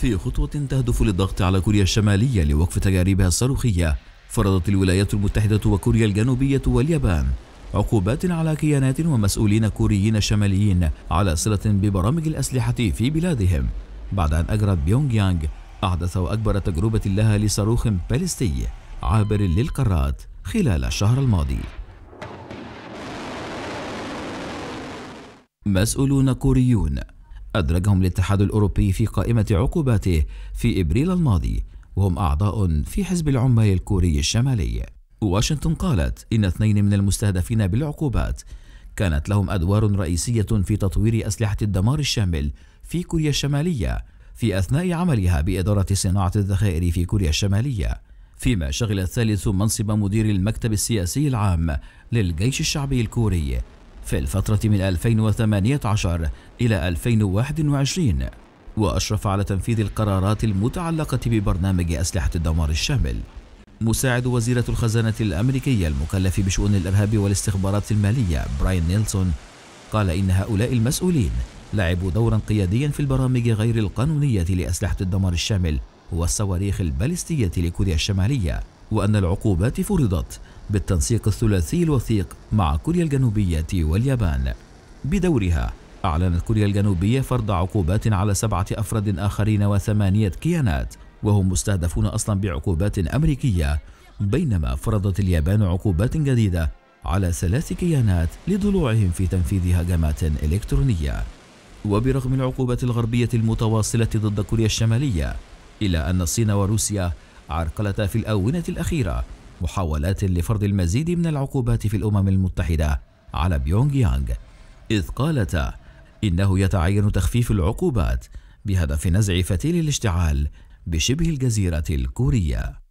في خطوة تهدف للضغط على كوريا الشمالية لوقف تجاربها الصاروخية فرضت الولايات المتحدة وكوريا الجنوبية واليابان عقوبات على كيانات ومسؤولين كوريين شماليين على صلة ببرامج الأسلحة في بلادهم بعد أن أجرت بيونغ يانغ أحدث وأكبر تجربة لها لصاروخ باليستي عابر للقارات خلال الشهر الماضي مسؤولون كوريون أدرجهم الاتحاد الأوروبي في قائمة عقوباته في إبريل الماضي وهم أعضاء في حزب العمال الكوري الشمالي واشنطن قالت إن اثنين من المستهدفين بالعقوبات كانت لهم أدوار رئيسية في تطوير أسلحة الدمار الشامل في كوريا الشمالية في أثناء عملها بإدارة صناعة الذخائر في كوريا الشمالية فيما شغل الثالث منصب مدير المكتب السياسي العام للجيش الشعبي الكوري في الفترة من 2018 إلى 2021 وأشرف على تنفيذ القرارات المتعلقة ببرنامج أسلحة الدمار الشامل مساعد وزيرة الخزانة الأمريكية المكلف بشؤون الإرهاب والاستخبارات المالية براين نيلسون قال إن هؤلاء المسؤولين لعبوا دورا قياديا في البرامج غير القانونية لأسلحة الدمار الشامل والصواريخ البالستية لكوريا الشمالية وأن العقوبات فرضت بالتنسيق الثلاثي الوثيق مع كوريا الجنوبية واليابان بدورها أعلنت كوريا الجنوبية فرض عقوبات على سبعة أفراد آخرين وثمانية كيانات وهم مستهدفون أصلا بعقوبات أمريكية بينما فرضت اليابان عقوبات جديدة على ثلاث كيانات لضلوعهم في تنفيذ هجمات إلكترونية وبرغم العقوبات الغربية المتواصلة ضد كوريا الشمالية إلا أن الصين وروسيا عرقلتا في الآونة الأخيرة محاولات لفرض المزيد من العقوبات في الأمم المتحدة على بيونغ يانغ إذ قالتا إنه يتعين تخفيف العقوبات بهدف نزع فتيل الاشتعال بشبه الجزيرة الكورية